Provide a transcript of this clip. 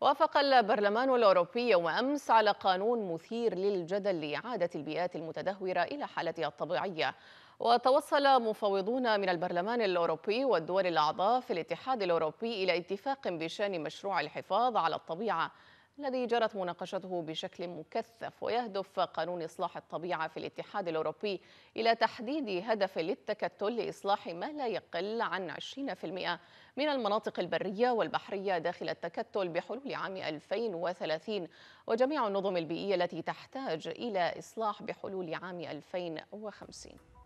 وافق البرلمان الأوروبي يوم أمس على قانون مثير للجدل لإعادة البيئات المتدهورة إلى حالتها الطبيعية وتوصل مفوضون من البرلمان الأوروبي والدول الأعضاء في الاتحاد الأوروبي إلى اتفاق بشأن مشروع الحفاظ على الطبيعة الذي جرت مناقشته بشكل مكثف ويهدف قانون إصلاح الطبيعة في الاتحاد الأوروبي إلى تحديد هدف للتكتل لإصلاح ما لا يقل عن 20% من المناطق البرية والبحرية داخل التكتل بحلول عام 2030 وجميع النظم البيئية التي تحتاج إلى إصلاح بحلول عام 2050